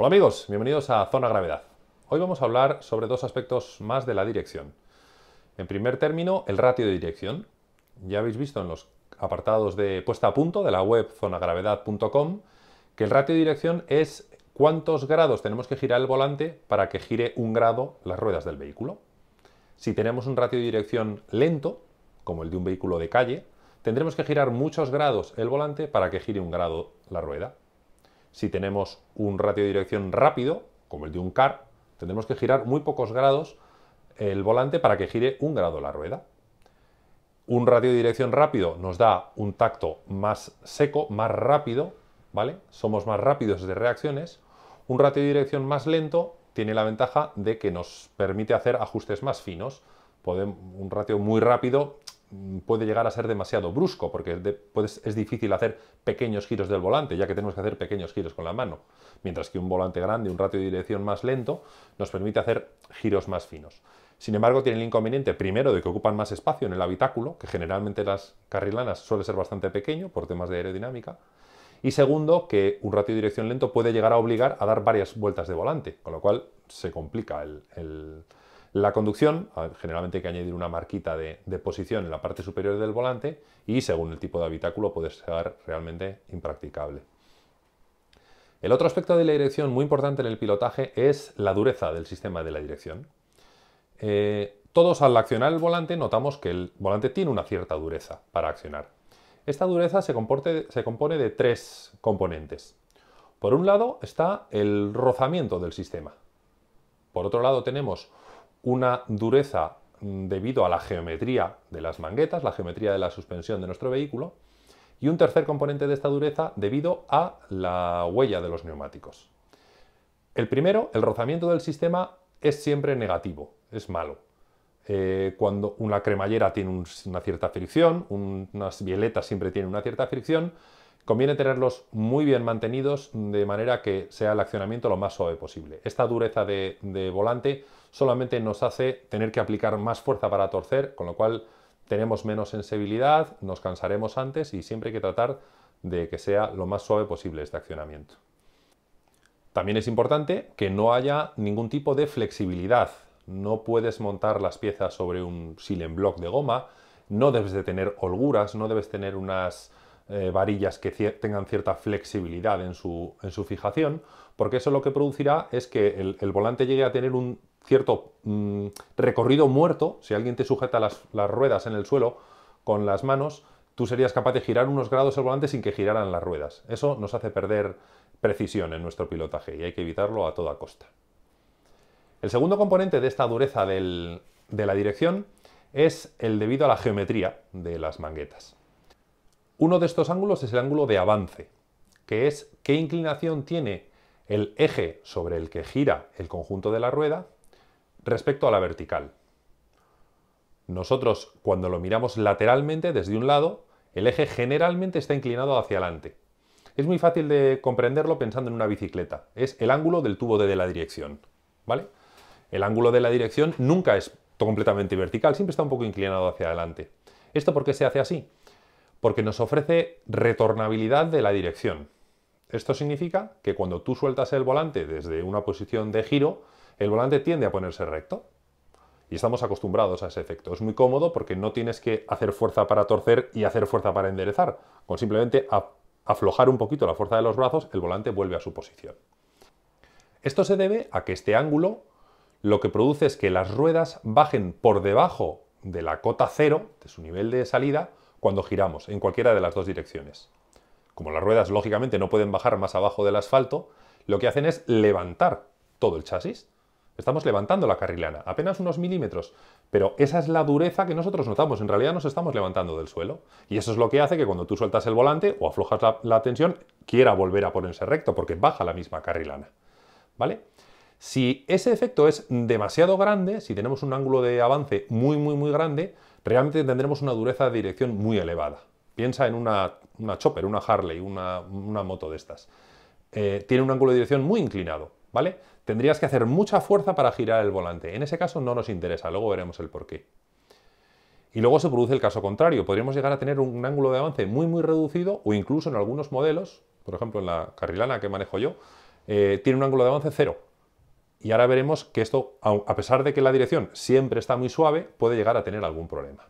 Hola amigos, bienvenidos a Zona Gravedad. Hoy vamos a hablar sobre dos aspectos más de la dirección. En primer término, el ratio de dirección. Ya habéis visto en los apartados de puesta a punto de la web zonagravedad.com que el ratio de dirección es cuántos grados tenemos que girar el volante para que gire un grado las ruedas del vehículo. Si tenemos un ratio de dirección lento, como el de un vehículo de calle, tendremos que girar muchos grados el volante para que gire un grado la rueda. Si tenemos un ratio de dirección rápido, como el de un car, tendremos que girar muy pocos grados el volante para que gire un grado la rueda. Un ratio de dirección rápido nos da un tacto más seco, más rápido, ¿vale? Somos más rápidos de reacciones. Un ratio de dirección más lento tiene la ventaja de que nos permite hacer ajustes más finos. un ratio muy rápido puede llegar a ser demasiado brusco, porque es difícil hacer pequeños giros del volante, ya que tenemos que hacer pequeños giros con la mano, mientras que un volante grande, un ratio de dirección más lento, nos permite hacer giros más finos. Sin embargo, tiene el inconveniente, primero, de que ocupan más espacio en el habitáculo, que generalmente las carrilanas suele ser bastante pequeño por temas de aerodinámica, y segundo, que un ratio de dirección lento puede llegar a obligar a dar varias vueltas de volante, con lo cual se complica el la conducción, generalmente hay que añadir una marquita de, posición en la parte superior del volante y según el tipo de habitáculo puede ser realmente impracticable. El otro aspecto de la dirección muy importante en el pilotaje es la dureza del sistema de la dirección. Eh, todos al accionar el volante notamos que el volante tiene una cierta dureza para accionar. Esta dureza se, se compone de tres componentes. Por un lado está el rozamiento del sistema. Por otro lado tenemos una dureza mm, debido a la geometría de las manguetas, la geometría de la suspensión de nuestro vehículo, y un tercer componente de esta dureza debido a la huella de los neumáticos. El primero, el rozamiento del sistema es siempre negativo, es malo. Eh, cuando una cremallera tiene una cierta fricción, unas violetas siempre tienen una cierta fricción, Conviene tenerlos muy bien mantenidos de manera que sea el accionamiento lo más suave posible. Esta dureza de, volante solamente nos hace tener que aplicar más fuerza para torcer, con lo cual tenemos menos sensibilidad, nos cansaremos antes y siempre hay que tratar de que sea lo más suave posible este accionamiento. También es importante que no haya ningún tipo de flexibilidad. No puedes montar las piezas sobre un silen block de goma, no debes de tener holguras, no debes tener unas eh, varillas que tengan cierta flexibilidad en su, fijación, porque eso lo que producirá es que el, volante llegue a tener un cierto mm, recorrido muerto. Si alguien te sujeta las, ruedas en el suelo con las manos, tú serías capaz de girar unos grados el volante sin que giraran las ruedas. Eso nos hace perder precisión en nuestro pilotaje y hay que evitarlo a toda costa. El segundo componente de esta dureza de la dirección es el debido a la geometría de las manguetas. Uno de estos ángulos es el ángulo de avance, que es qué inclinación tiene el eje sobre el que gira el conjunto de la rueda respecto a la vertical. Nosotros, cuando lo miramos lateralmente desde un lado, el eje generalmente está inclinado hacia adelante. Es muy fácil de comprenderlo pensando en una bicicleta. Es el ángulo del tubo de la dirección. ¿vale? El ángulo de la dirección nunca es completamente vertical, siempre está un poco inclinado hacia adelante. ¿Esto por qué se hace así? Porque nos ofrece retornabilidad de la dirección. Esto significa que cuando tú sueltas el volante desde una posición de giro, el volante tiende a ponerse recto. Y estamos acostumbrados a ese efecto. Es muy cómodo porque no tienes que hacer fuerza para torcer y hacer fuerza para enderezar. Con simplemente aflojar un poquito la fuerza de los brazos, el volante vuelve a su posición. Esto se debe a que este ángulo lo que produce es que las ruedas bajen por debajo de la cota cero, de su nivel de salida, cuando giramos, en cualquiera de las dos direcciones. Como las ruedas lógicamente no pueden bajar más abajo del asfalto, lo que hacen es levantar todo el chasis. Estamos levantando la carrilana, apenas unos milímetros, pero esa es la dureza que nosotros notamos, en realidad nos estamos levantando del suelo. Y eso es lo que hace que cuando tú sueltas el volante o aflojas la, tensión, quiera volver a ponerse recto porque baja la misma carrilana. ¿Vale? Si ese efecto es demasiado grande, si tenemos un ángulo de avance muy, muy, muy grande, realmente tendremos una dureza de dirección muy elevada. Piensa en una, chopper, una Harley, una, moto de estas. Eh, tiene un ángulo de dirección muy inclinado, ¿vale? Tendrías que hacer mucha fuerza para girar el volante. En ese caso no nos interesa, luego veremos el porqué. Y luego se produce el caso contrario. Podríamos llegar a tener un ángulo de avance muy, muy reducido o incluso en algunos modelos, por ejemplo en la carrilana que manejo yo, eh, tiene un ángulo de avance cero. Y ahora veremos que esto, a pesar de que la dirección siempre está muy suave, puede llegar a tener algún problema.